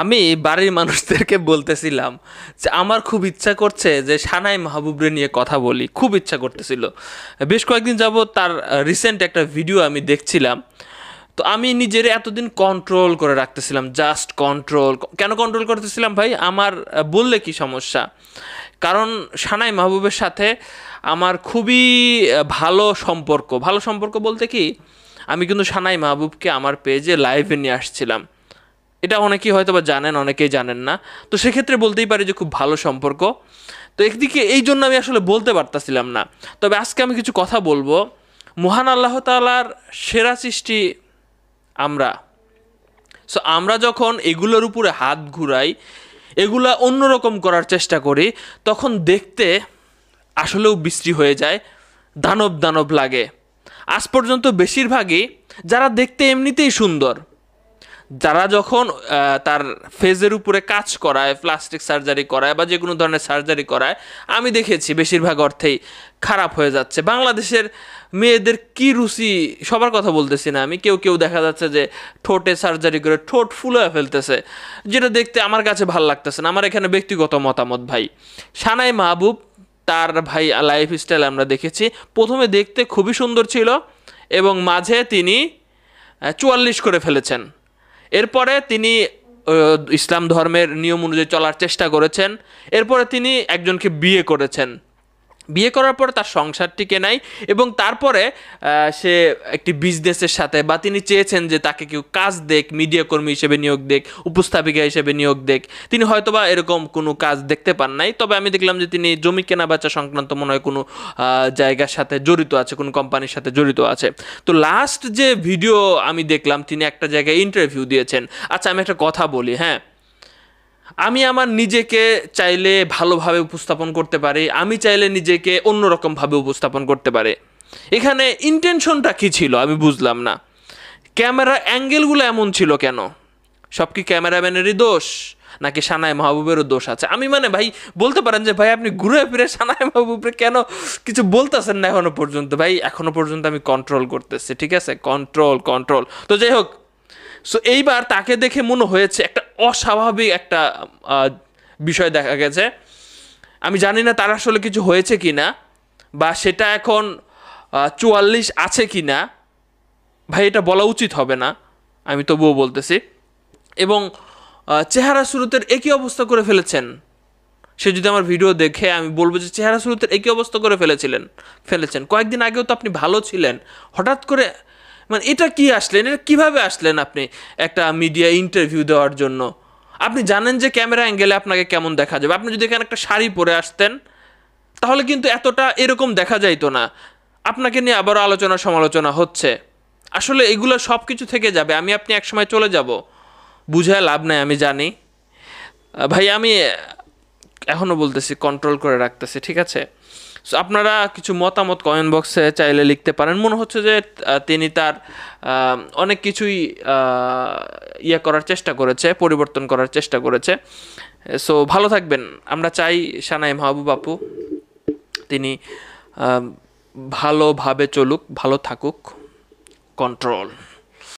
আমি বাড়ির মানুষদেরকে বলতেছিলাম যে আমার খুব ইচ্ছা করছে যে সানাই মাহবুবরে নিয়ে কথা বলি খুব ইচ্ছা করতেছিল বেশ কয়েকদিন যাব তার রিসেন্ট একটা ভিডিও আমি দেখছিলাম তো আমি নিজের এতদিন কন্ট্রোল করে রাখতেছিলাম জাস্ট কন্ট্রোল কেন কন্ট্রোল করতেছিলাম ভাই আমার বললে কি সমস্যা কারণ সানাই মাহবুবের সাথে আমার খুবই ভালো সম্পর্ক ভালো সম্পর্ক বলতে কি আমি কিন্তু সানাই মাহবুবকে আমার পেজে লাইভে নিয়ে আসছিলাম এটা অনেকেই হয়তো বা জানেন অনেকেই জানেন না তো সেক্ষেত্রে বলতেই পারি যে খুব ভালো সম্পর্ক তো একদিকে এই জন্য আমি আসলে বলতে পারতাছিলাম না তবে আজকে আমি কিছু কথা বলবো মহান আল্লাহ তালার সেরা সৃষ্টি আমরা সো আমরা যখন এগুলোর উপরে হাত ঘুরাই এগুলা অন্যরকম করার চেষ্টা করি তখন দেখতে আসলেও বিশ্রী হয়ে যায় দানব দানব লাগে আজ পর্যন্ত বেশিরভাগই যারা দেখতে এমনিতেই সুন্দর যারা যখন তার ফেজের উপরে কাজ করায় প্লাস্টিক সার্জারি করায় বা যে কোনো ধরনের সার্জারি করায় আমি দেখেছি বেশিরভাগ অর্থেই খারাপ হয়ে যাচ্ছে বাংলাদেশের মেয়েদের কি রুচি সবার কথা বলতেছি না আমি কেউ কেউ দেখা যাচ্ছে যে ঠোঁটে সার্জারি করে ঠোঁট ফুলে ফেলতেছে যেটা দেখতে আমার কাছে ভাল লাগতেছে না আমার এখানে ব্যক্তিগত মতামত ভাই সানাই মাহবুব তার ভাই লাইফ স্টাইল আমরা দেখেছি প্রথমে দেখতে খুবই সুন্দর ছিল এবং মাঝে তিনি চুয়াল্লিশ করে ফেলেছেন এরপরে তিনি ইসলাম ধর্মের নিয়ম অনুযায়ী চলার চেষ্টা করেছেন এরপরে তিনি একজনকে বিয়ে করেছেন বিয়ে করার পর তার সংসারটি টিকে নাই এবং তারপরে সে একটি বিজনেসের সাথে বা তিনি চেয়েছেন যে তাকে কেউ কাজ দেখ মিডিয়া কর্মী হিসেবে নিয়োগ দেখ উপস্থাপিকা হিসেবে নিয়োগ দেখ তিনি হয়তোবা এরকম কোনো কাজ দেখতে পান নাই তবে আমি দেখলাম যে তিনি জমি কেনা বেচা সংক্রান্ত মনে হয় কোনো জায়গার সাথে জড়িত আছে কোনো কোম্পানির সাথে জড়িত আছে তো লাস্ট যে ভিডিও আমি দেখলাম তিনি একটা জায়গায় ইন্টারভিউ দিয়েছেন আচ্ছা আমি একটা কথা বলি হ্যাঁ আমি আমার নিজেকে চাইলে ভালোভাবে উপস্থাপন করতে পারি আমি চাইলে নিজেকে অন্যরকমভাবে উপস্থাপন করতে পারে এখানে ইন্টেনশনটা কী ছিল আমি বুঝলাম না ক্যামেরা অ্যাঙ্গেলগুলো এমন ছিল কেন সব কি ক্যামেরাম্যানেরই দোষ নাকি সানায় মাহবুবেরও দোষ আছে আমি মানে ভাই বলতে পারেন যে ভাই আপনি ঘুরে ফিরে সানায় মাহবুবরে কেন কিছু বলতেছেন না এখনো পর্যন্ত ভাই এখনো পর্যন্ত আমি কন্ট্রোল করতেছি ঠিক আছে কন্ট্রোল কন্ট্রোল তো যাই হোক সো এইবার তাকে দেখে মনে হয়েছে একটা অস্বাভাবিক একটা বিষয় দেখা গেছে আমি জানি না তার আসলে কিছু হয়েছে কি না বা সেটা এখন চুয়াল্লিশ আছে কি না ভাই এটা বলা উচিত হবে না আমি তবুও বলতেছি এবং চেহারা স্রোতের একই অবস্থা করে ফেলেছেন সে যদি আমার ভিডিও দেখে আমি বলবো যে চেহারা স্রোতের একই অবস্থা করে ফেলেছিলেন ফেলেছেন কয়েকদিন আগেও তো আপনি ভালো ছিলেন হঠাৎ করে মানে এটা কি আসলেন এটা কীভাবে আসলেন আপনি একটা মিডিয়া ইন্টারভিউ দেওয়ার জন্য আপনি জানেন যে ক্যামেরা অ্যাঙ্গেলে আপনাকে কেমন দেখা যাবে আপনি যদি এখানে একটা শাড়ি পরে আসতেন তাহলে কিন্তু এতটা এরকম দেখা যাইতো না আপনাকে নিয়ে আবারও আলোচনা সমালোচনা হচ্ছে আসলে এগুলো সব কিছু থেকে যাবে আমি আপনি একসময় চলে যাব বুঝায় লাভ নাই আমি জানি ভাই আমি এখনও বলতেছি কন্ট্রোল করে রাখতেছি ঠিক আছে সো আপনারা কিছু মতামত কমেন্ট বক্সে চাইলে লিখতে পারেন মনে হচ্ছে যে তিনি তার অনেক কিছুই ইয়ে করার চেষ্টা করেছে পরিবর্তন করার চেষ্টা করেছে সো ভালো থাকবেন আমরা চাই সানাই মাহবুব আপু তিনি ভালোভাবে চলুক ভালো থাকুক কন্ট্রোল